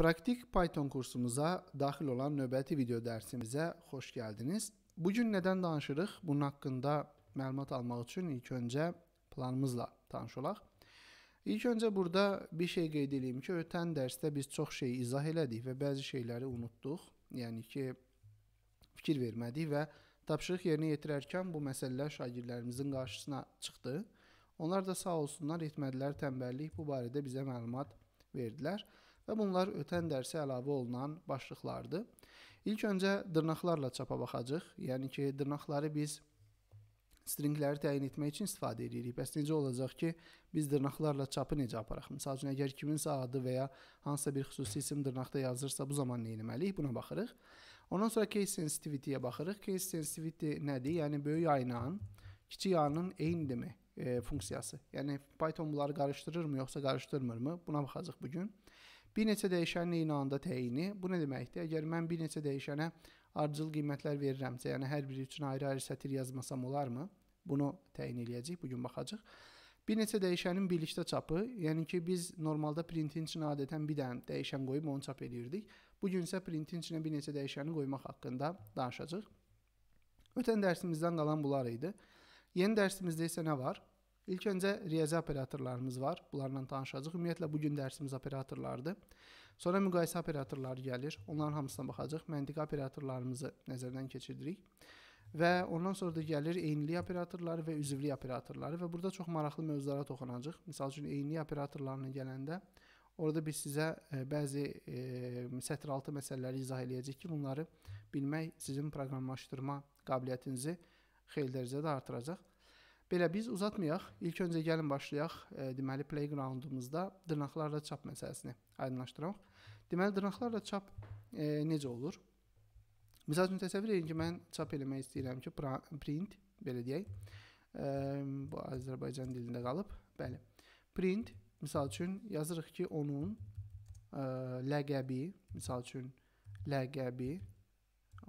Praktik Python kursumuza daxil olan növbəti video dərsimizə xoş gəldiniz. Bu gün nədən danışırıq? Bunun haqqında məlumat almaq üçün ilk öncə planımızla tanış olaq. İlk öncə burada bir şey qeyd edeyim ki, ötən dərsdə biz çox şey izah elədik və bəzi şeyləri unutduq. Yəni ki, fikir vermədik və tapşırıq yerinə yetirərkən bu məsələlər şagirdlərimizin qarşısına çıxdı. Onlar da sağ olsunlar etmədilər tənbəllik bu barədə bizə məlumat verdilər və bunlar ötən dərsə əlavə olunan başlıqlardır. İlk öncə dırnaqlarla çapa baxacağıq. Yəni ki, dırnaqları biz stringləri təyin etmək üçün istifadə edirik. Bəs necə olacaq ki, biz dırnaqlarla çapı necə aparaq? Məsəl üçün əgər kiminsə adı və ya hansısa bir xüsusi isim dırnaqda yazılırsa, bu zaman nə etməliyik? Buna baxırıq. Ondan sonra case sensitivity-yə baxırıq. Case sensitivity nədir? Yəni böyük A ilə kiçik A-nın eynidirmi e, funksiyası? Yəni Python bunları qarışdırırmı yoxsa qarışdırmırmı? Buna baxacağıq bu gün. Bir neçə dəyişənin eyni anda təyini. Bu nə deməkdir? Əgər mən bir neçə dəyişənə ardıcıl qiymətlər verirəmsə, yəni hər biri üçün ayrı-ayrı sətir yazmasam olarmı? Bunu təyin eləyəcək, bu gün baxacağıq. Bir neçə dəyişənin birlikdə çapı, yəni ki, biz normalda printin içinə adətən bir dənə dəyişən qoyub onu çap edirdik. Bu gün isə printin içinə bir neçə dəyişəni qoymaq haqqında danışacağıq. Ötən dərsimizdən qalan bunlar idi. Yeni dərsimizdə isə nə var? İlk öncə riyazi operatorlarımız var. Bunlarla tanışacağıq. Ümumiyyətlə bu gün dərsimiz operatorlardır. Sonra müqayisə operatorları gəlir. Onların hamısına baxacağıq. Məntiqi operatorlarımızı nəzərdən keçiririk. Və ondan sonra da gəlir eynilik operatorları və üzvlük operatorları və burada çox maraqlı mövzulara toxunacağıq. Məsəl üçün eynilik operatorlarına gələndə orada biz sizə e, bəzi e, sətiraltı məsələləri izah eləyəcəyik ki, bunları bilmək sizin proqramlaşdırma qabiliyyətinizi xeyli dərəcədə artıracaq. Belə biz uzatmayaq. İlk öncə gəlin başlayaq. E, deməli playgroundumuzda dırnaqlarla çap məsələsini aydınlaşdıraq. Deməli dırnaqlarla çap e, necə olur? Məsəl üçün təsəvvür edin ki, mən çap eləmək istəyirəm ki, print belə deyək. E, bu Azərbaycan dilində qalıb. Bəli. Print məsəl üçün yazırıq ki, onun e, ləqəbi, məsəl üçün ləqəbi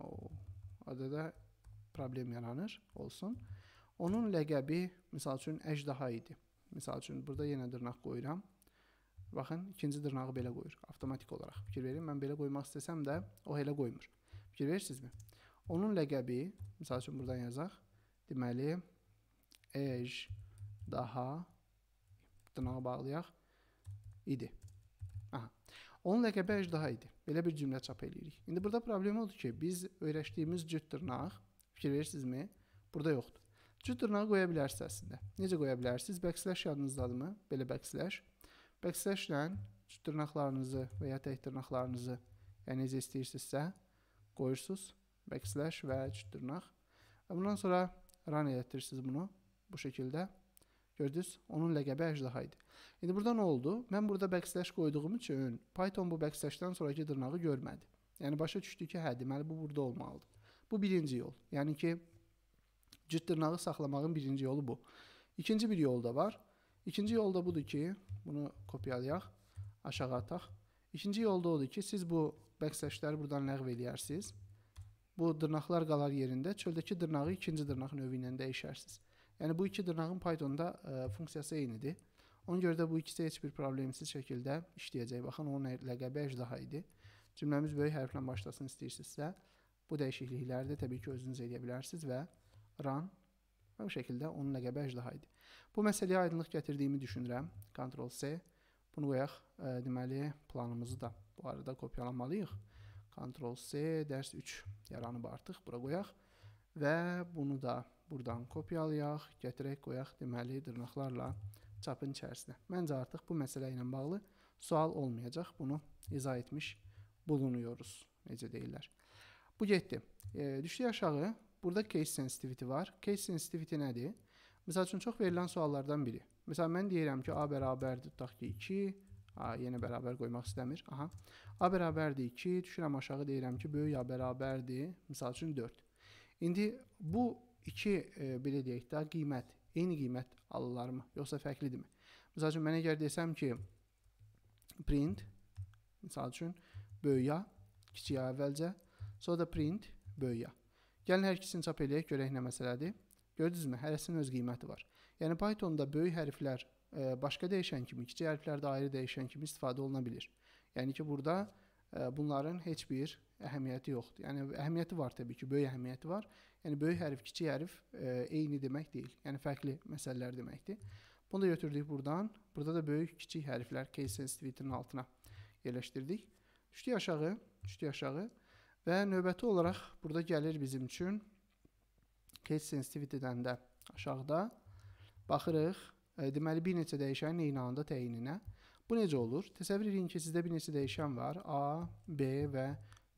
o adada problem yaranır olsun. E, Onun ləqəbi, misal üçün, əjdaha idi. Misal üçün, burada yenə dırnaq qoyuram. Baxın, ikinci dırnağı belə qoyur, avtomatik olaraq. Fikir verin, mən belə qoymaq istəsəm də, o elə qoymur. Fikir verirsinizmi? Onun ləqəbi, misal üçün, buradan yazaq. Deməli, əjdaha, dırnağı bağlayaq, idi. Aha. Onun ləqəbi əjdaha idi. Belə bir cümlə çap eləyirik. İndi burada problem odur ki, biz öyrəşdiyimiz cüt dırnaq, fikir verirsinizmi? Burada yoxdur. Cüt dırnağı qoya bilərsiniz əslində. Necə qoya bilərsiniz? Backslash yadınızdadırmı? Belə backslash. Backslashlə cüt dırnaqlarınızı və ya tək dırnaqlarınızı, yəni necə istəyirsinizsə, qoyursunuz. Backslash və cüt dırnaq. Və bundan sonra run elətdirirsiniz bunu bu şəkildə. Gördünüz? Onun ləqəbi əjdaha idi. İndi burada nə oldu? Mən burada backslash qoyduğum üçün Python bu backslashdan sonrakı dırnağı görmədi. Yəni başa düşdü ki, hə, deməli bu burada olmalıdır. Bu birinci yol. Yəni ki, cüt dırnağı saxlamağın birinci yolu bu. İkinci bir yol da var. İkinci yol da budur ki, bunu kopyalayaq, aşağı ataq. İkinci yolda odur ki, siz bu backslashləri buradan ləğv eləyərsiniz. Bu dırnaqlar qalar yerində, çöldəki dırnağı ikinci dırnaq növü ilə dəyişərsiniz. Yəni bu iki dırnağın Pythonda ə, e, funksiyası eynidir. Ona görə də bu ikisi heç bir problemsiz şəkildə işləyəcək. Baxın, onun ləqəbi əjdaha idi. Cümləmiz böyük hərflə başlasın istəyirsinizsə, bu dəyişiklikləri də təbii ki, özünüz eləyə bilərsiniz və run və bu şəkildə onun ləqəbi əjdaha idi. Bu məsələyə aydınlıq gətirdiyimi düşünürəm. Ctrl C. Bunu qoyaq, ə, e, deməli, planımızı da bu arada kopyalamalıyıq. Ctrl C, dərs 3 yaranıb artıq, bura qoyaq və bunu da buradan kopyalayaq, gətirək qoyaq, deməli, dırnaqlarla çapın içərisinə. Məncə artıq bu məsələ ilə bağlı sual olmayacaq, bunu izah etmiş bulunuyoruz, necə deyirlər. Bu getdi. E, düşdük aşağı Burada case sensitivity var. Case sensitivity nədir? Məsəl üçün çox verilən suallardan biri. Məsələn mən deyirəm ki, A bərabərdir tutaq ki 2, A yenə bərabər qoymaq istəmir. Aha. A bərabərdir 2, düşürəm aşağı deyirəm ki, böyük A bərabərdir, məsəl üçün 4. İndi bu iki e, belə deyək də qiymət, eyni qiymət alırlarmı, yoxsa fərqlidirmi? Məsəl üçün mən əgər desəm ki, print məsəl üçün böyük A, kiçik A əvvəlcə, sonra da print böyük A. Gəlin hər ikisini çap eləyək, görək nə məsələdir. Gördünüzmü? Hərəsinin öz qiyməti var. Yəni Pythonda böyük hərflər ə, e, başqa dəyişən kimi, kiçik hərflər də ayrı dəyişən kimi istifadə oluna bilir. Yəni ki, burada ə, e, bunların heç bir əhəmiyyəti yoxdur. Yəni əhəmiyyəti var təbii ki, böyük əhəmiyyəti var. Yəni böyük hərf, kiçik hərf ə, e, eyni demək deyil. Yəni fərqli məsələlər deməkdir. Bunu da götürdük burdan. Burada da böyük, kiçik hərflər case sensitivity-nin altına yerləşdirdik. Düşdük aşağı, düşdük aşağı. Və növbəti olaraq burada gəlir bizim üçün case sensitivitydən də aşağıda baxırıq. E, deməli bir neçə dəyişənin eyni anda təyinə. Bu necə olur? Təsəvvür edin ki, sizdə bir neçə dəyişən var. A, B və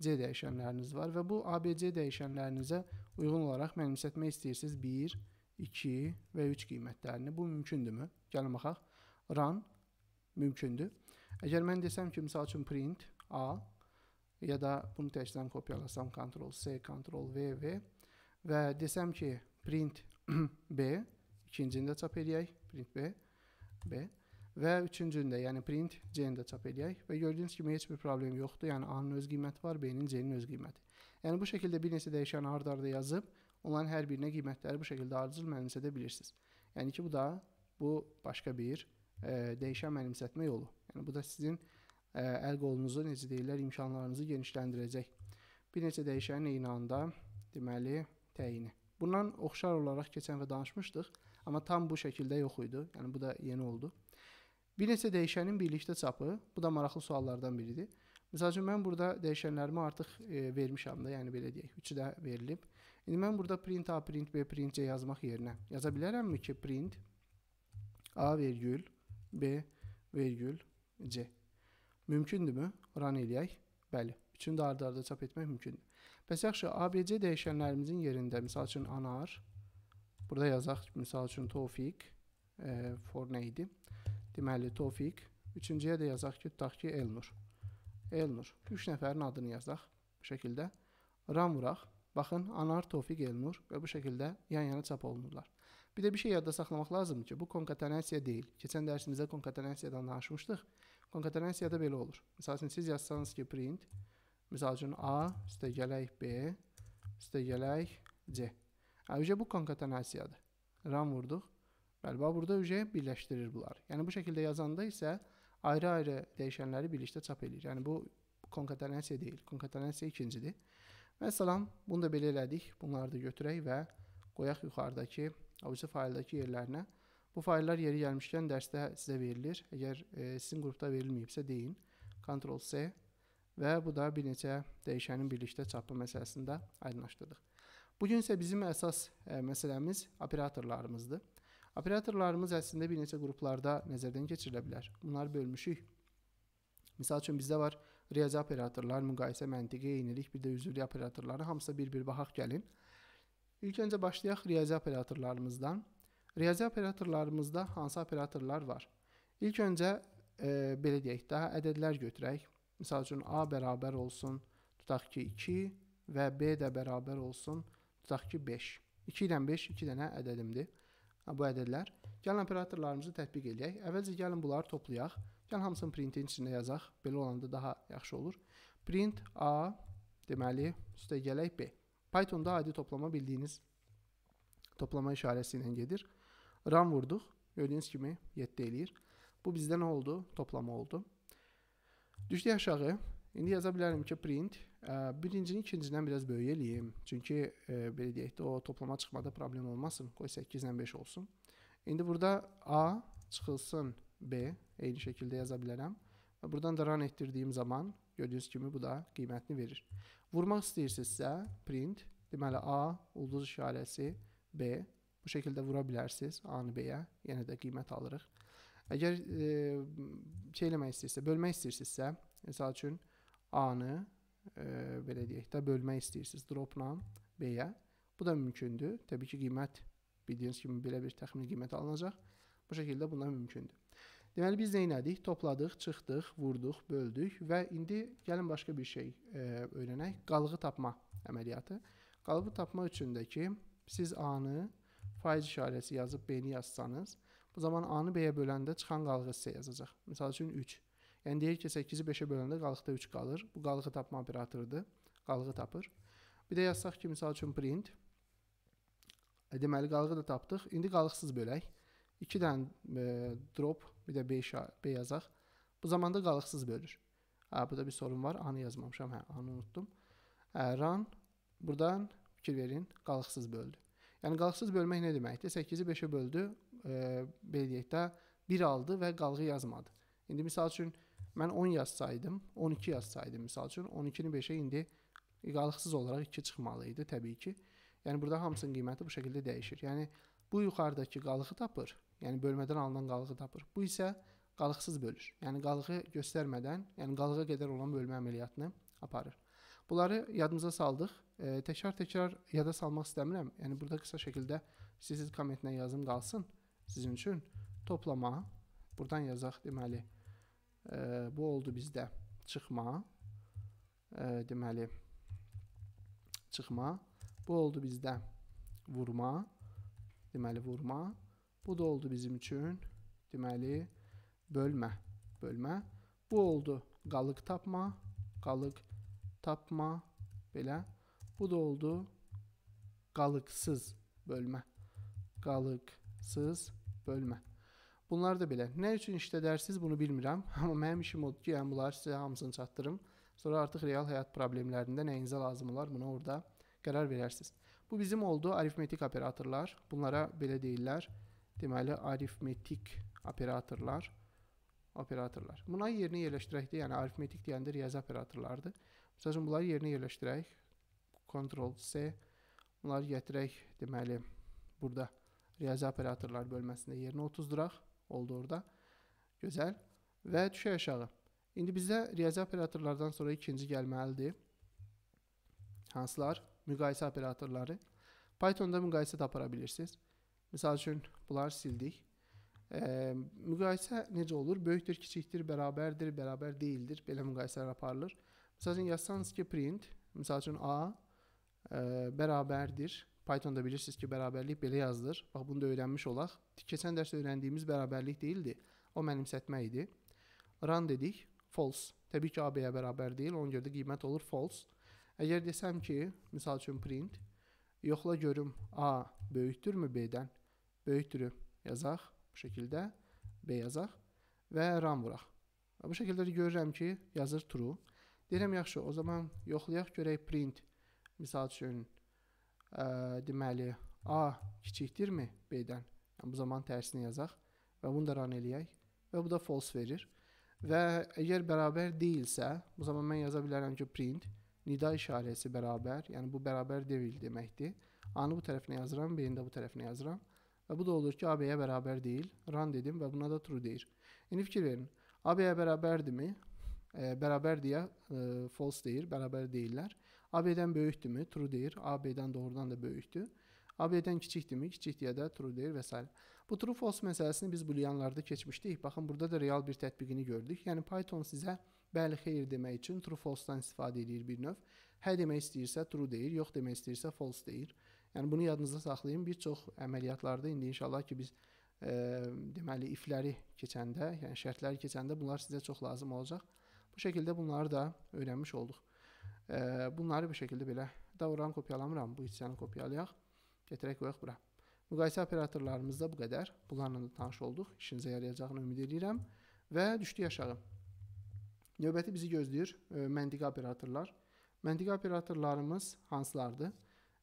C dəyişənləriniz var və bu ABC dəyişənlərinizə uyğun olaraq mənimsətmək istəyirsiniz 1, 2 və 3 qiymətlərini. Bu mümkündürmü? Gəlin baxaq. Run mümkündür. Əgər mən desəm ki, məsəl üçün print A ya da bunu təkdən kopyalasam Ctrl C, Ctrl V, V və desəm ki, print B, ikincini də çap eləyək, print B, B və üçüncünü də, yəni print C-ni də çap eləyək və gördüyünüz kimi heç bir problem yoxdur. Yəni A-nın öz qiyməti var, B-nin, C-nin öz qiyməti. Yəni bu şəkildə bir neçə dəyişən ard-arda yazıb, onların hər birinə qiymətləri bu şəkildə ardıcıl mənimsədə bilirsiniz. Yəni ki, bu da bu başqa bir e, dəyişən mənimsətmə yolu. Yəni bu da sizin əl qolunuzu necə deyirlər, imkanlarınızı genişləndirəcək. Bir neçə dəyişənin eyni anda deməli təyini. Bundan oxşar olaraq keçən və danışmışdıq, amma tam bu şəkildə yox idi. Yəni bu da yeni oldu. Bir neçə dəyişənin birlikdə çapı, bu da maraqlı suallardan biridir. Məsəl üçün mən burada dəyişənlərimi artıq e, vermişəm də, yəni belə deyək, üçü də verilib. İndi mən burada print A, print B, print C yazmaq yerinə yaza bilərəmmi ki, print A vergül B vergül C. Mümkündürmü? Ran eləyək. Bəli, üçünü də ardarda çap etmək mümkündür. Bəs yaxşı, ABC dəyişənlərimizin yerində, misal üçün anar, burada yazaq, misal üçün Tofiq, e, for nə idi? Deməli, Tofiq, üçüncüyə də yazaq ki, tutaq ki, Elnur. Elnur, üç nəfərin adını yazaq bu şəkildə. Ram vuraq, baxın, anar, Tofiq, Elnur və bu şəkildə yan-yana çap olunurlar. Bir də bir şey yadda saxlamaq lazımdır ki, bu konkatenasiya deyil. Keçən dərsimizdə konkatenasiyadan danışmışdıq. Konkatenasiyada belə olur. Məsəl üçün, siz yazsanız ki, print, misal üçün, A, üstə gələk B, üstə gələk C. Ücə bu konkatenasiyadır. Ram vurduq. Bəlbə burada ücə birləşdirir bunlar. Yəni, bu şəkildə yazanda isə eh, ayrı-ayrı dəyişənləri birlikdə çap edir. Yəni, bu konkatenasiya deyil. Konkatenasiya ikincidir. Və salam, bunu da belə elədik. Bunları da götürək və qoyaq yuxarıdakı, avucu faildəki yerlərinə. Bu fayllar yeri gəlmişkən dərsdə sizə verilir. Əgər e, sizin qrupda verilməyibsə deyin. Ctrl C və bu da bir neçə dəyişənin birlikdə çapı məsələsində aydınlaşdırdıq. Bu gün isə bizim əsas e, məsələmiz operatorlarımızdır. Operatorlarımız əslində bir neçə qruplarda nəzərdən keçirilə bilər. Bunları bölmüşük. Məsəl üçün bizdə var riyazi operatorlar, müqayisə məntiqi, eynilik, bir də üzvlü operatorları. Hamısı bir-bir baxaq gəlin. İlk öncə başlayaq riyazi operatorlarımızdan. Riyazi operatorlarımızda hansı operatorlar var? İlk öncə e, belə deyək, daha ədədlər götürək. Məsəl üçün A bərabər olsun, tutaq ki 2 və B də bərabər olsun, tutaq ki 5. 2 ilə 5 2 dənə ədədimdir. Bu ədədlər. Gəlin operatorlarımızı tətbiq edək. Əvvəlcə gəlin bunları toplayaq. Gəlin hamısını printin içində yazaq. Belə olanda daha yaxşı olur. Print A deməli üstə gələk B. Pythonda adi toplama bildiyiniz toplama işarəsi ilə gedir. Ram vurduq. Gördüyünüz kimi 7 eləyir. Bu bizdə nə oldu? Toplama oldu. Düşdü aşağı. İndi yaza bilərəm ki, print e, birincini ikincidən biraz böyük eləyim. Çünki ə, e, belə deyək də o toplama çıxmada problem olmasın. Qoy 8 ilə 5 olsun. İndi burada A çıxılsın B eyni şəkildə yaza bilərəm. Və buradan da run etdirdiyim zaman gördüyünüz kimi bu da qiymətini verir. Vurmaq istəyirsinizsə print deməli A ulduz işarəsi B Bu şəkildə vura bilərsiniz A-nı B-yə. Yenə də qiymət alırıq. Əgər e, şey eləmək istəyirsə, bölmək istəyirsinizsə, məsəl üçün A-nı e, belə deyək də bölmək istəyirsiniz dropla B-yə. Bu da mümkündür. Təbii ki, qiymət bildiyiniz kimi belə bir təxmini qiymət alınacaq. Bu şəkildə bundan mümkündür. Deməli biz nə etdik? Topladıq, çıxdıq, vurduq, böldük və indi gəlin başqa bir şey e, öyrənək. Qalığı tapma əməliyyatı. Qalığı tapmaq üçün də ki, siz A-nı faiz işarəsi yazıb B-ni yazsanız, bu zaman A-nı B-yə böləndə çıxan qalığı sizə yazacaq. Məsəl üçün 3. Yəni deyir ki, 8-i 5-ə böləndə qalıqda 3 qalır. Bu qalığı tapma operatorudur. Qalığı tapır. Bir də yazsaq ki, məsəl üçün print. E, deməli qalığı da tapdıq. İndi qalıqsız bölək. 2 dənə e, drop, bir də B, B yazaq. Bu zamanda qalıqsız bölür. Hə, burada bir sorun var. Anı yazmamışam. Hə, anı unutdum. Hə, run. Buradan fikir verin. Qalıqsız böldü. Yəni qalxsız bölmək nə deməkdir? 8-i 5-ə böldü, e, belə deyək də 1 aldı və qalğı yazmadı. İndi misal üçün mən 10 yazsaydım, 12 yazsaydım misal üçün 12-ni 5-ə indi qalxsız e, olaraq 2 çıxmalı idi təbii ki. Yəni burada hamısının qiyməti bu şəkildə dəyişir. Yəni bu yuxarıdakı qalığı tapır, yəni bölmədən alınan qalığı tapır. Bu isə qalıqsız bölür. Yəni qalığı göstərmədən, yəni qalığa qədər olan bölmə əməliyyatını aparır. Bunları yadımıza saldıq e, təkrar-təkrar yada salmaq istəmirəm. Yəni burada qısa şəkildə siz kommentlə yazım qalsın sizin üçün. Toplama, buradan yazaq deməli. E, bu oldu bizdə çıxma. E, deməli çıxma. Bu oldu bizdə vurma. Deməli vurma. Bu da oldu bizim üçün deməli bölmə. Bölmə. Bu oldu qalıq tapma, qalıq tapma belə Bu da oldu qalıqsız bölmə. Qalıqsız bölmə. Bunlar da belə. Nə üçün işlədərsiz bunu bilmirəm. Amma mənim işim odur ki, yəni bunları sizə hamısını çatdırım. Sonra artıq real həyat problemlərində nəyinizə lazım olar bunu orada qərar verərsiniz. Bu bizim oldu arifmetik operatorlar. Bunlara belə deyirlər. Deməli arifmetik operatorlar operatorlar. Buna yerinə yerləşdirək də, yəni arifmetik deyəndə riyazi operatorlardır. Məsələn, bunları yerinə yerləşdirək. Ctrl C. Bunları gətirək, deməli, burada riyazi operatorlar bölməsində yerinə 30 duraq. Oldu orada. Gözəl. Və düşək aşağı. İndi bizdə riyazi operatorlardan sonra ikinci gəlməlidir. Hansılar? Müqayisə operatorları. Pythonda müqayisə də apara bilirsiniz. Misal üçün, bunları sildik. E, müqayisə necə olur? Böyükdür, kiçikdir, bərabərdir, bərabər deyildir. Belə müqayisələr aparılır. Məsəl üçün, yazsanız ki, print, misal üçün A bərabərdir. Pythonda bilirsiniz ki, bərabərlik belə yazılır. Bax, bunu da öyrənmiş olaq. Keçən dərsdə öyrəndiyimiz bərabərlik deyildi. O mənimsətmə idi. Run dedik, false. Təbii ki, AB-yə bərabər deyil, ona görə də qiymət olur false. Əgər desəm ki, misal üçün print, yoxla görüm A böyükdürmü B-dən? Böyükdürü yazaq, bu şəkildə B yazaq və run vuraq. Bu şəkildə görürəm ki, yazır true. Deyirəm, yaxşı, o zaman yoxlayaq görək print Misal üçün ə, e, deməli A kiçikdirmi B-dən? Yəni bu zaman tərsini yazaq və bunu da run eləyək və bu da false verir. Və əgər bərabər deyilsə, bu zaman mən yaza bilərəm ki, print nida işarəsi bərabər, yəni bu bərabər deyil deməkdir. A-nı bu tərəfinə yazıram, B-ni də bu tərəfinə yazıram. Və bu da olur ki, AB-yə bərabər deyil. Run dedim və buna da true deyir. İndi fikir verin. AB-yə bərabərdirmi? E, bərabər deyə e, false deyir, bərabər deyillər. ABD-dən böyükdürmü? True deyir. ABD-dən doğrudan da böyükdür. ABD-dən kiçikdirmi? Kiçik deyə də true deyir və s. Bu true false məsələsini biz booleanlarda keçmişdik. Baxın, burada da real bir tətbiqini gördük. Yəni Python sizə bəli, xeyr demək üçün true false-dan istifadə edir bir növ. Hə demək istəyirsə true deyir, yox demək istəyirsə false deyir. Yəni bunu yadınızda saxlayın. Bir çox əməliyyatlarda indi inşallah ki biz e, deməli ifləri keçəndə, yəni şərtləri keçəndə bunlar sizə çox lazım olacaq. Bu şəkildə bunları da öyrənmiş olduq. Bunları bu şəkildə belə davranı kopyalamıram, bu hissəni kopyalayaq, getirək qoyaq bura. Müqayisə operatorlarımız da bu qədər. Bunlarla da tanış olduq. İşinizə yarayacağını ümid edirəm və düşdük aşağı. Növbəti bizi gözləyir e, məntiqi operatorlar. Məntiqi operatorlarımız hansılardır?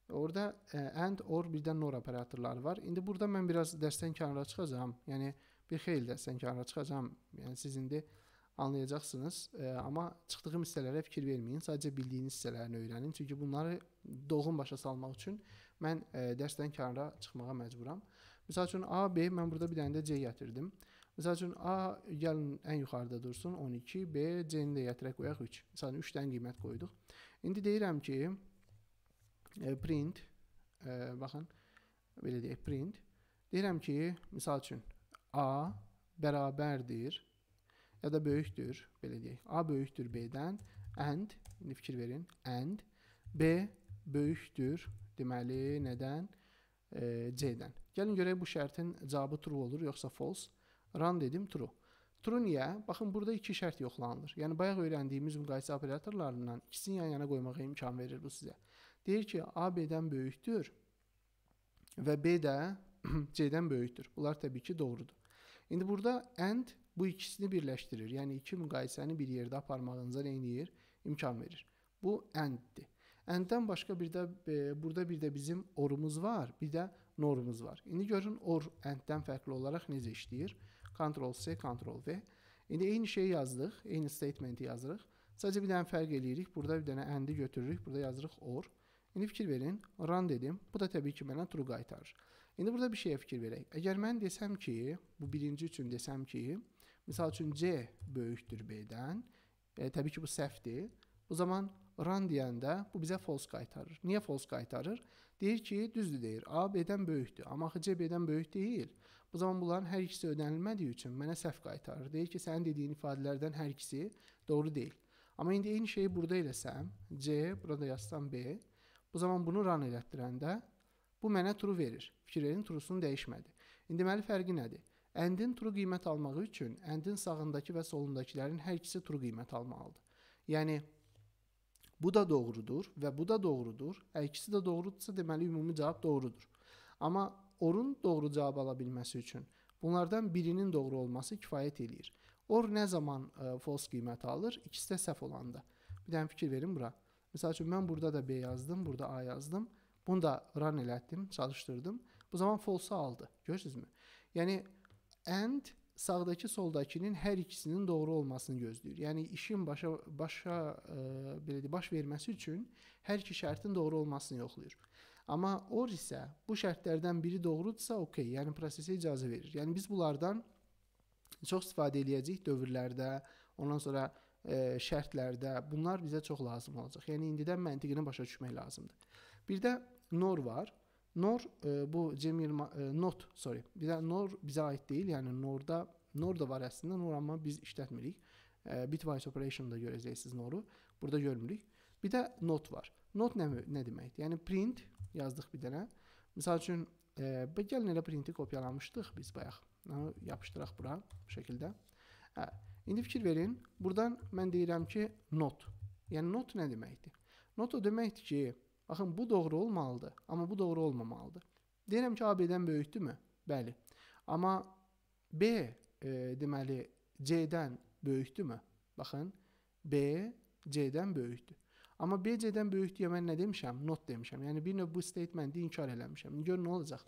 Orada e, and, or, birdən nor operatorları var. İndi burada mən biraz dərsdən kənara çıxacağam. Yəni bir xeyli dərsdən kənara çıxacağam. Yəni siz indi e, anlayacaqsınız. E, amma çıxdığım hissələrə fikir verməyin. Sadəcə bildiyiniz hissələrini öyrənin. Çünki bunları doğum başa salmaq üçün mən e, dərsdən kənara çıxmağa məcburam. Məsəl üçün A, B mən burada bir dənə də C gətirdim. Məsəl üçün A gəlin ən yuxarıda dursun 12, B, C-ni də gətirək qoyaq 3. Məsələn 3 dənə qiymət qoyduq. İndi deyirəm ki, e, print e, baxın belə deyək print deyirəm ki, məsəl üçün A bərabərdir ya da böyükdür, belə deyək. A böyükdür B-dən and, indi fikir verin, and B böyükdür, deməli nədən? E, C-dən. Gəlin görək bu şərtin cavabı true olur yoxsa false. Run dedim true. True niyə? Baxın burada iki şərt yoxlanılır. Yəni bayaq öyrəndiyimiz müqayisə operatorlarından ikisini yan-yana qoymağa imkan verir bu sizə. Deyir ki, A B-dən böyükdür və B də C-dən böyükdür. Bunlar təbii ki doğrudur. İndi burada and Bu ikisini birləşdirir. Yəni iki müqayisəni bir yerdə aparmağınıza eləyir, imkan verir. Bu ənddir. Əndən başqa bir də e, burada bir də bizim orumuz var, bir də normumuz var. İndi görün or ənddən fərqli olaraq necə işləyir. Ctrl C, Ctrl V. İndi eyni şeyi yazdıq, eyni statementi yazırıq. Sadəcə bir dənə fərq eləyirik. Burada bir dənə əndi götürürük, burada yazırıq or. İndi fikir verin, run dedim. Bu da təbii ki, mənə true qaytarır. İndi burada bir şeyə fikir verək. Əgər mən desəm ki, bu birinci üçün desəm ki, Misal üçün C böyükdür B-dən. E, təbii ki, bu səhvdir. O zaman run deyəndə bu bizə false qaytarır. Niyə false qaytarır? Deyir ki, düzdür deyir. A B-dən böyükdür, amma axı C B-dən böyük deyil. Bu zaman bunların hər ikisi ödənilmədiyi üçün mənə səhv qaytarır. Deyir ki, sənin dediyin ifadələrdən hər ikisi doğru deyil. Amma indi eyni şeyi burada eləsəm, C, burada yazsam B, bu zaman bunu run elətdirəndə bu mənə true verir. Fikirlərin true'sunu dəyişmədi. İndi deməli fərqi nədir? Əndin true qiymət almağı üçün əndin sağındakı və solundakıların hər ikisi true qiymət almalıdır. Yəni bu da doğrudur və bu da doğrudur. Hər ikisi də doğrudursa, deməli ümumi cavab doğrudur. Amma orun doğru cavab ala bilməsi üçün bunlardan birinin doğru olması kifayət eləyir. Or nə zaman ə, e, false qiymət alır? İkisi də səhv olanda. Bir dənə fikir verin bura. Məsəl üçün mən burada da B yazdım, burada A yazdım. Bunu da run elətdim, çalışdırdım. Bu zaman false aldı. Görürsüzmü? Yəni and sağdakı soldakının hər ikisinin doğru olmasını gözləyir. Yəni işin başa başa ə, e, belə deyə baş verməsi üçün hər iki şərtin doğru olmasını yoxlayır. Amma or isə bu şərtlərdən biri doğrudursa, okey, yəni prosesə icazə verir. Yəni biz bunlardan çox istifadə eləyəcəyik dövrlərdə, ondan sonra ə, e, şərtlərdə. Bunlar bizə çox lazım olacaq. Yəni indidən məntiqini başa düşmək lazımdır. Bir də nor var. Nor e, bu Cemil e, Not, sorry. Bizə Nor bizə aid deyil, yəni Norda Nor da var əslində, Nor amma biz işlətmirik. E, bitwise operation-da görəcəksiniz Noru. Burada görmürük. Bir də not var. Not nə, nə deməkdir? Yəni print yazdıq bir dənə. Məsəl üçün e, gəlin elə printi kopyalamışdıq biz bayaq. Onu yapışdıraq bura bu şəkildə. Hə, indi fikir verin. Burdan mən deyirəm ki, not. Yəni not nə deməkdir? Not o deməkdir ki, Baxın, bu doğru olmalıdır, amma bu doğru olmamalıdır. Deyirəm ki, AB-dən böyükdürmü? Bəli. Amma B, e, deməli, C-dən böyükdürmü? Baxın, B C-dən böyükdür. Amma B C-dən böyükdür mən nə demişəm? Not demişəm. Yəni bir növ bu statementi inkar eləmişəm. Gör nə olacaq?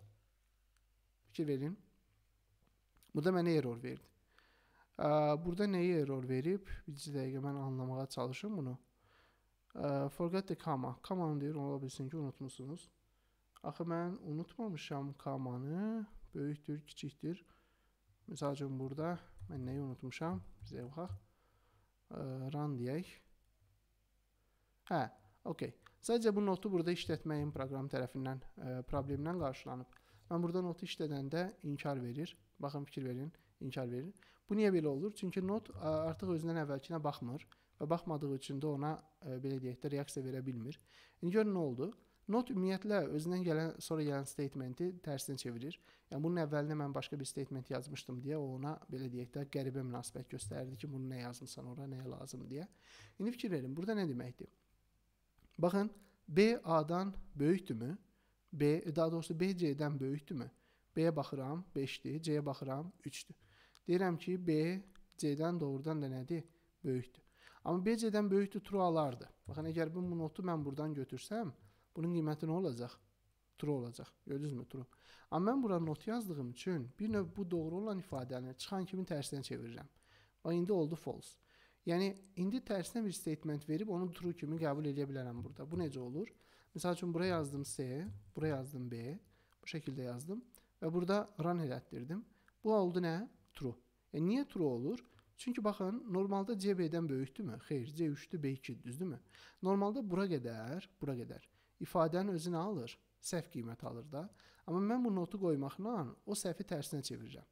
Fikir verin. Bu da mənə error verdi. Burada nəyə error verib? Bir dəqiqə mən anlamağa çalışım bunu. Forgot the comma. Commanı deyir, ola bilsin ki, unutmusunuz. Axı mən unutmamışam commanı. Böyükdür, kiçikdir. Məsəl üçün burada mən nəyi unutmuşam? Bizə baxaq. Run deyək. Hə, okey. Sadəcə bu notu burada işlətməyin proqram tərəfindən e, problemlə qarşılanıb. Mən burada notu işlədəndə inkar verir. Baxın fikir verin, inkar verir. Bu niyə belə olur? Çünki not artıq özündən əvvəlkinə baxmır və baxmadığı üçün də ona ə, belə deyək də reaksiya verə bilmir. İndi görün nə oldu? Not ümumiyyətlə özündən gələn sonra gələn statementi tərsinə çevirir. Yəni bunun əvvəlinə mən başqa bir statement yazmışdım deyə o ona belə deyək də qəribə münasibət göstərirdi ki, bunu nə yazmısan ora, nəyə lazım deyə. İndi fikir verin, burada nə deməkdir? Baxın, B A-dan böyükdürmü? B e, daha doğrusu B C-dən böyükdürmü? B-yə baxıram, 5-dir, C-yə baxıram, 3-dür. Deyirəm ki, B C-dən doğrudan da nədir? Böyükdür. Amma BC-dən böyükdür, true alardı. Baxın, əgər bu notu mən buradan götürsəm, bunun qiyməti nə olacaq? True olacaq. Gördünüzmü? True. Amma mən bura not yazdığım üçün bir növ bu doğru olan ifadəni çıxan kimi tərsinə çevirirəm. Və indi oldu false. Yəni indi tərsinə bir statement verib onu true kimi qəbul edə bilərəm burada. Bu necə olur? Məsəl üçün bura yazdım C, bura yazdım B, bu şəkildə yazdım və burada run elətdirdim. Bu oldu nə? True. E niyə true olur? Çünki baxın, normalda CB-dən böyükdürmü? Xeyr, C3-dür, B2-dir, düzdürmü? Normalda bura qədər, bura qədər ifadənin özünə alır, səhv qiymət alır da. Amma mən bu notu qoymaqla o səhvi tərsinə çevirirəm.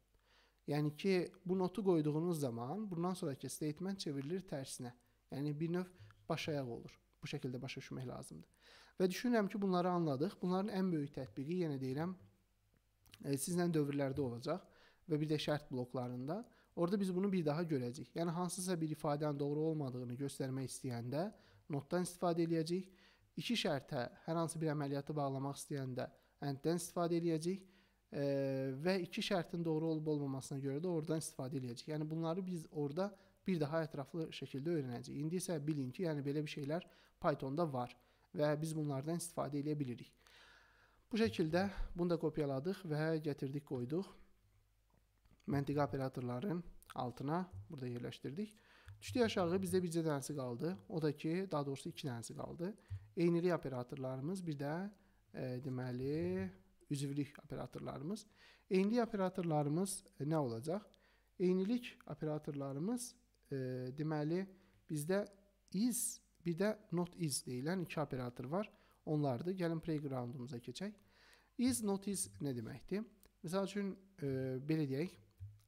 Yəni ki, bu notu qoyduğunuz zaman bundan sonrakı statement çevrilir tərsinə. Yəni bir növ baş ayaq olur. Bu şəkildə başa düşmək lazımdır. Və düşünürəm ki, bunları anladıq. Bunların ən böyük tətbiqi yenə deyirəm, e, sizlə dövrlərdə olacaq və bir də şərt bloklarında. Orada biz bunu bir daha görəcəyik. Yəni hansısa bir ifadənin doğru olmadığını göstərmək istəyəndə notdan istifadə eləyəcəyik. İki şərtə hər hansı bir əməliyyatı bağlamaq istəyəndə ənddən istifadə eləyəcəyik e, və iki şərtin doğru olub-olmamasına görə də oradan istifadə eləyəcəyik. Yəni bunları biz orada bir daha ətraflı şəkildə öyrənəcəyik. İndi isə bilin ki, yəni belə bir şeylər Pythonda var və biz bunlardan istifadə edə bilirik. Bu şəkildə bunu da kopyaladıq və gətirdik, qoyduq. Məntiqi operatorların altına burada yerləşdirdik. Düşdü aşağı bizdə bircə dənəsi qaldı. O da ki, daha doğrusu 2 dənəsi qaldı. Eynilik operatorlarımız, bir də e, deməli üzvlük operatorlarımız. Eynilik operatorlarımız e, nə olacaq? Eynilik operatorlarımız e, deməli bizdə is, bir də not is deyilən iki operator var. Onlardır. Gəlin playgroundumuza keçək. Is, not is nə deməkdir? Məsəl üçün e, belə deyək,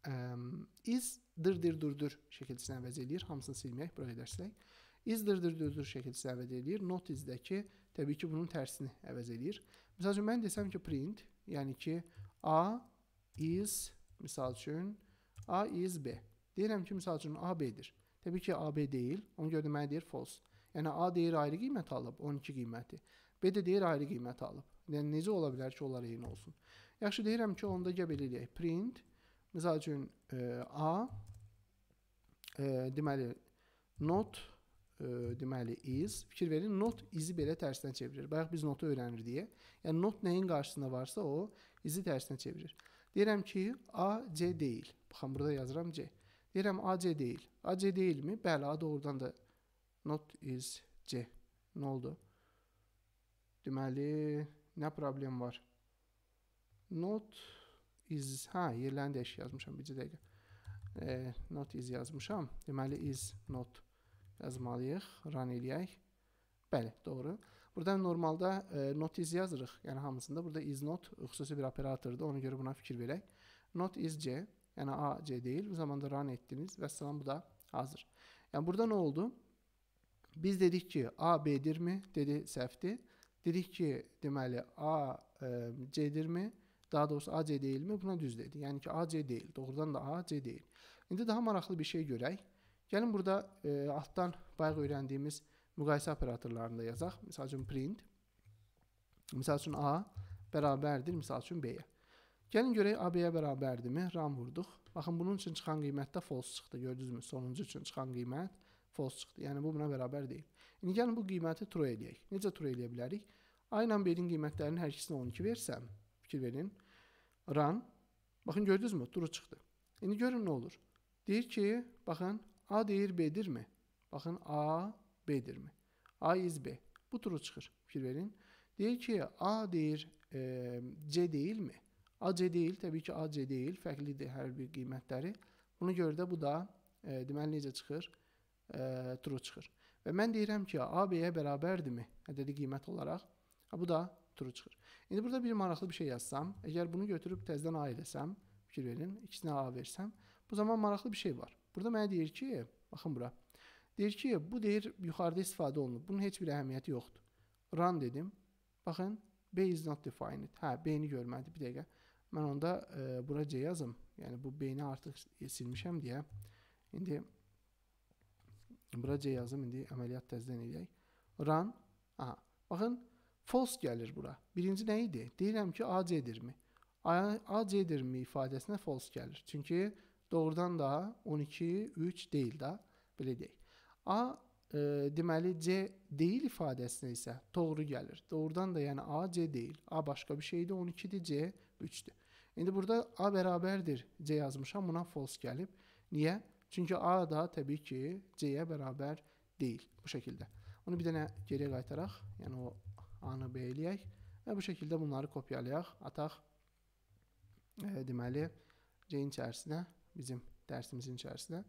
Ehm, is dırdır durdur şəkilçisini əvəz eləyir. Hamısını silməyək, bura gedərsək. Is dırdır durdur şəkilçisini əvəz eləyir. Not izdəki təbii ki, bunun tərsini əvəz eləyir. Məsəl üçün mən desəm ki, print, yəni ki, A is misal üçün A is B. Deyirəm ki, misal üçün A B-dir. Təbii ki, A B deyil. Ona görə də mənə deyir false. Yəni A deyir ayrı qiymət alıb, 12 qiyməti. B də deyir ayrı qiymət alıb. Yəni necə ola bilər ki, onlar eyni olsun? Yaxşı deyirəm ki, onda gəl eləyək print Məsəl üçün e, A e, deməli not e, deməli is fikir verin not izi belə tərsinə çevirir. Bayaq biz notu öyrənir deyə. Yəni not nəyin qarşısında varsa o izi tərsinə çevirir. Deyirəm ki A C deyil. Baxın burada yazıram C. Deyirəm A C deyil. A C deyilmi? Bəli, A doğrudan da not is C. Nə oldu? Deməli nə problem var? Not is, ha, Irlandiya iş yazmışam, bir dəqiqə. E, not is yazmışam. Deməli, is not yazmalıyıq, run eləyək. Bəli, doğru. Burada normalda e, not is yazırıq. Yəni, hamısında burada is not xüsusi bir operatordur. Ona görə buna fikir verək. Not is c, yəni a, c deyil. Bu zamanda run etdiniz və salam bu da hazır. Yəni, burada nə oldu? Biz dedik ki, a, b-dirmi? Dedi, səhvdir. Dedik ki, deməli, a, e, c-dirmi? Daha doğrusu AC deyilmi? Buna düz dedi. Yəni ki, AC deyil. Doğrudan da AC deyil. İndi daha maraqlı bir şey görək. Gəlin burada e, altdan bayaq öyrəndiyimiz müqayisə operatorlarını da yazaq. Məsəl üçün print. Məsəl üçün A bərabərdir, məsəl üçün B-yə. Gəlin görək AB-yə bərabərdirmi? RAM vurduq. Baxın, bunun üçün çıxan qiymətdə false çıxdı. Gördünüzmü? Sonuncu üçün çıxan qiymət false çıxdı. Yəni, bu buna bərabər deyil. İndi gəlin bu qiyməti true eləyək. Necə true eləyə bilərik? A ilə B-in qiymətlərinin hər ikisinə 12 versəm, Fikir verin. Run. Baxın gördünüzmü? True çıxdı. İndi görün nə olur. Deyir ki, baxın A deyir B-dirmi? Baxın A B-dirmi? A is B. Bu true çıxır. Fikir verin. Deyir ki, A deyir e, C deyilmi? A C deyil, təbii ki, A C deyil. Fərqlidir hər bir qiymətləri. Buna görə də bu da e, deməli necə çıxır? E, true çıxır. Və mən deyirəm ki, A B-yə bərabərdirmi? Ədədi qiymət olaraq. Bu da true çıxır. İndi burada bir maraqlı bir şey yazsam, əgər bunu götürüb təzədən A edəsəm, fikir verin, ikisinə A versəm, bu zaman maraqlı bir şey var. Burada mənə deyir ki, baxın bura. Deyir ki, bu deyir yuxarıda istifadə olunub. Bunun heç bir əhəmiyyəti yoxdur. Run dedim. Baxın, B is not defined. Hə, B-ni görmədi bir dəqiqə. Mən onda e, bura C yazım. Yəni bu B-ni artıq silmişəm deyə. İndi bura C yazım. İndi əməliyyat təzədən edək. Run. Aha. Baxın, false gəlir bura. Birinci nə idi? Deyirəm ki, AC-dirmi? AC-dirmi ifadəsinə false gəlir. Çünki doğrudan da 12 3 deyil də, belə deyək. A e, deməli C deyil ifadəsinə isə doğru gəlir. Doğrudan da yəni A C deyil. A başqa bir şeydir, 12-dir, C 3-dür. İndi burada A bərabərdir C yazmışam, buna false gəlib. Niyə? Çünki A da təbii ki C-yə bərabər deyil bu şəkildə. Onu bir dənə geriyə qaytaraq, yəni o A-nı B eləyək və bu şəkildə bunları kopyalayaq, ataq e, deməli C-in içərisinə, bizim dərsimizin içərisinə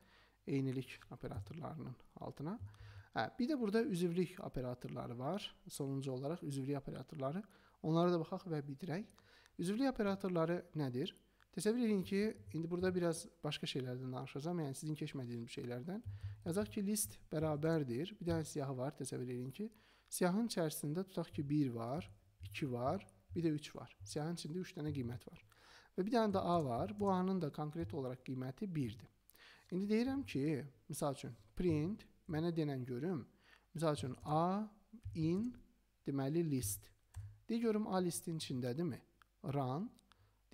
eynilik operatorlarının altına. Hə, bir də burada üzvlük operatorları var. Sonuncu olaraq üzvlük operatorları. Onlara da baxaq və bitirək. Üzvlük operatorları nədir? Təsəvvür edin ki, indi burada biraz başqa şeylərdən danışacağam, yəni sizin keçmədiyiniz şeylərdən. Yazaq ki, list bərabərdir. Bir dənə siyahı var, təsəvvür edin ki, Siyahın içərisində tutaq ki, 1 var, 2 var, bir də 3 var. Siyahın içində 3 dənə qiymət var. Və bir dənə də A var. Bu A-nın da konkret olaraq qiyməti 1-dir. İndi deyirəm ki, məsəl üçün print mənə denən görüm. Məsəl üçün A in deməli list. Deyə görüm A listin içindədirmi? Run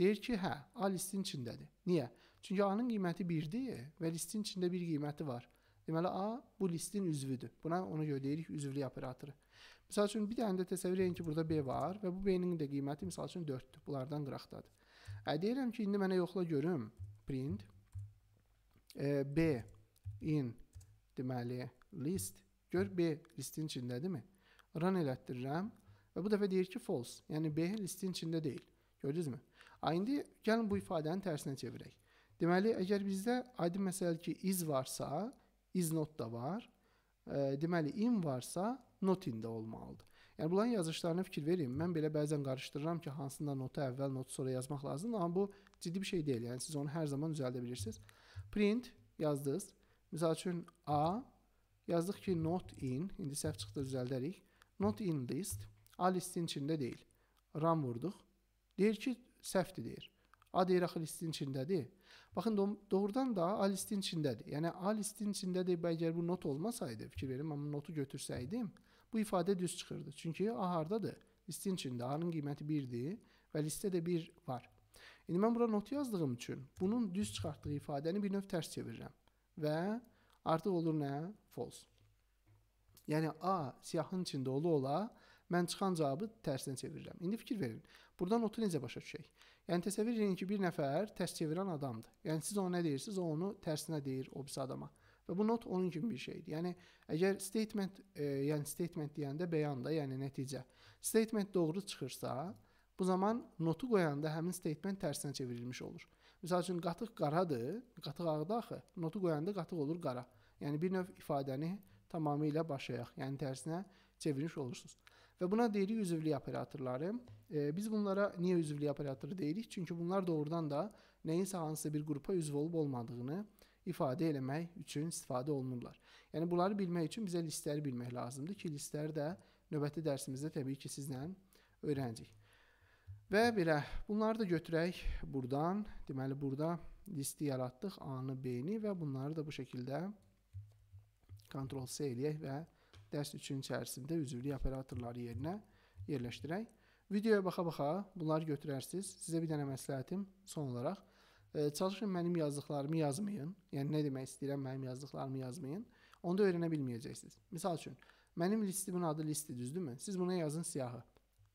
deyir ki, hə, A listin içindədir. Niyə? Çünki A-nın qiyməti 1-dir və listin içində bir qiyməti var. Deməli A bu listin üzvüdür. Buna ona görə deyirik üzvlük operatoru. Məsəl üçün bir dənə də təsəvvür edin ki, burada B var və bu B-nin də qiyməti məsəl üçün 4-dür. Bunlardan qıraqdadır. Ə e, deyirəm ki, indi mənə yoxla görüm. Print e, B in deməli list gör B listin içindədirmi? Run elətdirirəm və bu dəfə deyir ki, false. Yəni B listin içində deyil. Gördünüzmü? A indi gəlin bu ifadənin tərsinə çevirək. Deməli, əgər bizdə adi məsəl ki, is varsa, is not da var. E, deməli in varsa not in də olmalıdır. Yəni bunların yazılışlarına fikir verin. Mən belə bəzən qarışdırıram ki, hansında notu əvvəl, notu sonra yazmaq lazımdır, amma bu ciddi bir şey deyil. Yəni siz onu hər zaman düzəldə bilirsiniz. Print yazdınız. Məsəl üçün A yazdıq ki, not in. İndi səhv çıxdı düzəldərik. Not in list. A listin içində deyil. Ram vurduq. Deyir ki, səhvdir deyir. A deyir axı listin içindədir. Baxın doğrudan da A listin içindədir. Yəni A listin içindədir. Əgər bu not olmasaydı, fikir verin, mən notu götürsəydim, bu ifadə düz çıxırdı. Çünki A hardadır? Listin içində. A-nın qiyməti 1-dir və listdə də 1 var. İndi mən bura notu yazdığım üçün bunun düz çıxartdığı ifadəni bir növ tərs çevirirəm və artıq olur nə? False. Yəni A siyahının içində ola ola mən çıxan cavabı tərsinə çevirirəm. İndi fikir verin. Burdan notu necə başa düşək? Yəni təsəvvür edin ki, bir nəfər tərs çevirən adamdır. Yəni siz ona nə deyirsiniz, o onu tərsinə deyir o birisi adama. Və bu not onun kimi bir şeydir. Yəni əgər statement, e, yəni statement deyəndə bəyan da, yəni nəticə. Statement doğru çıxırsa, bu zaman notu qoyanda həmin statement tərsinə çevrilmiş olur. Məsəl üçün qatıq qaradır, qatıq ağdır axı. Notu qoyanda qatıq olur qara. Yəni bir növ ifadəni tamamilə başa yax, yəni tərsinə çevirmiş olursunuz. Və buna deyirik üzvlük operatorları. E, biz bunlara niyə üzvlük operatoru deyirik? Çünki bunlar doğrudan da nəyinsə hansısa bir qrupa üzv olub olmadığını ifadə eləmək üçün istifadə olunurlar. Yəni bunları bilmək üçün bizə listləri bilmək lazımdır ki, listləri də növbəti dərsimizdə təbii ki, sizlə öyrənəcəyik. Və belə bunları da götürək burdan. Deməli burada listi yaratdıq, A-nı, B-ni və bunları da bu şəkildə Ctrl C eləyək və dərs 3-ün içərisində üzvlük operatorları yerinə yerləşdirək. Videoya baxa-baxa bunları götürərsiniz. Sizə bir dənə məsləhətim son olaraq ə, e, çalışın mənim yazdıqlarımı yazmayın. Yəni nə demək istəyirəm mənim yazdıqlarımı yazmayın. Onu da öyrənə bilməyəcəksiniz. Misal üçün mənim listimin adı listi düzdürmü? Siz buna yazın siyahı.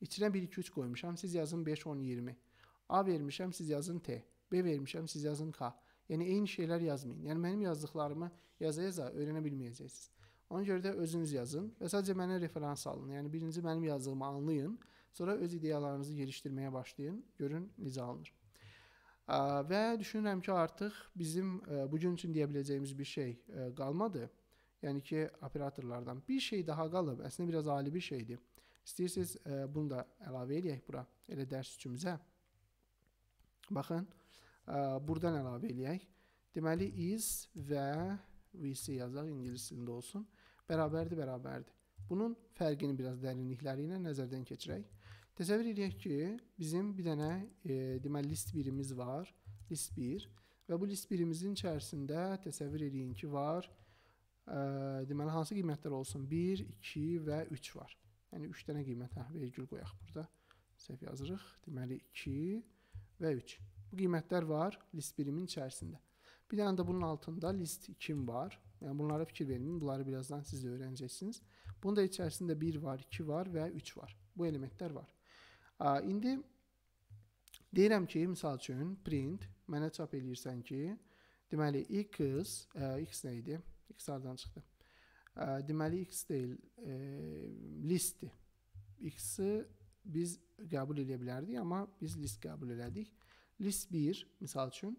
İçinə 1 2 3 qoymuşam. Siz yazın 5 10 20. A vermişəm, siz yazın T. B vermişəm, siz yazın K. Yəni eyni şeylər yazmayın. Yəni mənim yazdıqlarımı yaza-yaza öyrənə bilməyəcəksiniz. Ona görə də özünüz yazın və sadəcə mənə referans alın. Yəni birinci mənim yazdığımı anlayın, sonra öz ideyalarınızı gelişdirməyə başlayın, görün necə alınır. Və düşünürəm ki, artıq bizim bu gün üçün deyə biləcəyimiz bir şey qalmadı. Yəni ki, operatorlardan bir şey daha qalıb. Əslində biraz ali bir şeydir. İstəyirsiniz bunu da əlavə eləyək bura, elə dərs üçümüzə. Baxın, burdan əlavə eləyək. Deməli is və VC yazaq ingilis dilində olsun bərabərdir, bərabərdir. Bunun fərqini biraz dərinlikləri ilə nəzərdən keçirək. Təsəvvür edək ki, bizim bir dənə e, deməli list 1-imiz var, list 1 və bu list 1-imizin içərisində təsəvvür edin ki, var e, deməli hansı qiymətlər olsun? 1, 2 və 3 var. Yəni 3 dənə qiymət hə, vergül qoyaq burada. Səhv yazırıq. Deməli 2 və 3. Bu qiymətlər var list birimin içərisində. Bir dənə də bunun altında list 2 var. Yəni bunlara fikir verməyin. Bunları birazdan siz də öyrənəcəksiniz. Bunda içərisində 1 var, 2 var və 3 var. Bu elementlər var. A, indi deyirəm ki, məsəl üçün print mənə çap eləyirsən ki, deməli x ə, e, x nə idi? X hardan çıxdı? Ə, e, deməli x deyil, ə, e, listdir. X-i biz qəbul edə bilərdik, amma biz list qəbul elədik. List 1 məsəl üçün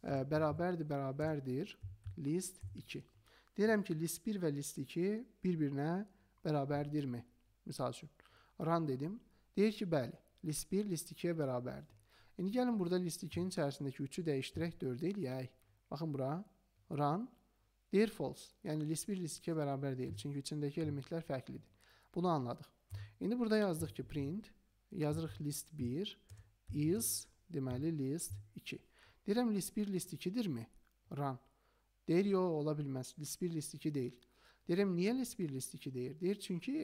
ə, bərabərdir, bərabərdir list 2. Deyirəm ki, list 1 və list 2 bir-birinə bərabərdirmi? Məsəl üçün, run dedim. Deyir ki, bəli, list 1 list 2-yə bərabərdir. E, İndi gəlin burada list 2-nin içərisindəki 3-ü dəyişdirək, 4 eləyək. Baxın bura, run, deyir false. Yəni list 1 list 2-yə bərabər deyil, çünki içindəki elementlər fərqlidir. Bunu anladıq. İndi burada yazdıq ki, print, yazırıq list 1 is, deməli list 2. Deyirəm list 1 list 2-dirmi? Run. Deyir, yox, ola bilməz. List 1, list 2 deyil. Deyirəm, niyə list 1, list 2 deyir? Deyir, çünki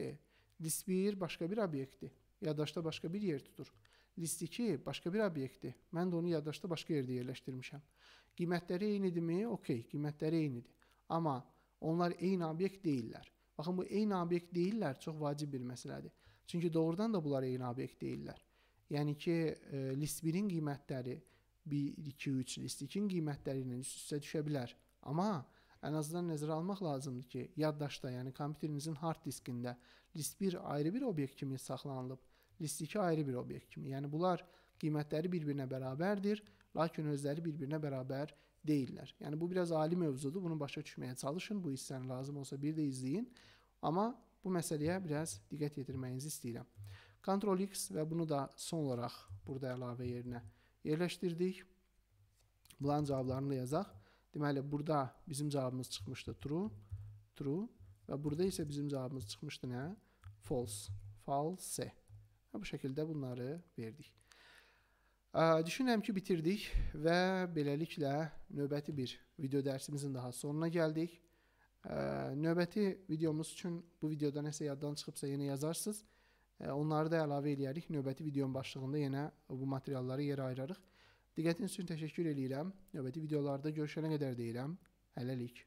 list 1 başqa bir obyektdir. Yaddaşda başqa bir yer tutur. List 2 başqa bir obyektdir. Mən də onu yaddaşda başqa yerdə yerləşdirmişəm. Qiymətləri eynidirmi? Okey, qiymətləri eynidir. Amma onlar eyni obyekt deyillər. Baxın, bu eyni obyekt deyillər çox vacib bir məsələdir. Çünki doğrudan da bunlar eyni obyekt deyillər. Yəni ki, e, list 1-in qiymətləri 1, 2, 3, list 2-nin qiymətləri ilə üst-üstə düşə bilər. Amma ən azından nəzərə almaq lazımdır ki, yaddaşda, yəni kompüterinizin hard diskində list 1 ayrı bir obyekt kimi saxlanılıb, list 2 ayrı bir obyekt kimi. Yəni bunlar qiymətləri bir-birinə bərabərdir, lakin özləri bir-birinə bərabər deyillər. Yəni bu biraz ali mövzudur. Bunu başa düşməyə çalışın. Bu hissəni lazım olsa bir də izləyin. Amma bu məsələyə biraz diqqət yetirməyinizi istəyirəm. Ctrl X və bunu da son olaraq burada əlavə yerinə yerləşdirdik. Bunların cavablarını da yazaq. Deməli, burada bizim cavabımız çıxmışdı true, true və burada isə bizim cavabımız çıxmışdı nə? False, false. Və bu şəkildə bunları verdik. Düşünürəm ki, bitirdik və beləliklə növbəti bir video dərsimizin daha sonuna gəldik. Növbəti videomuz üçün bu videoda nəsə yaddan çıxıbsa yenə yazarsınız. Onları da əlavə eləyərik. Növbəti videonun başlığında yenə bu materialları yerə ayırarıq. Diqqətiniz üçün təşəkkür eləyirəm. Növbəti videolarda görüşənə qədər deyirəm. Hələlik.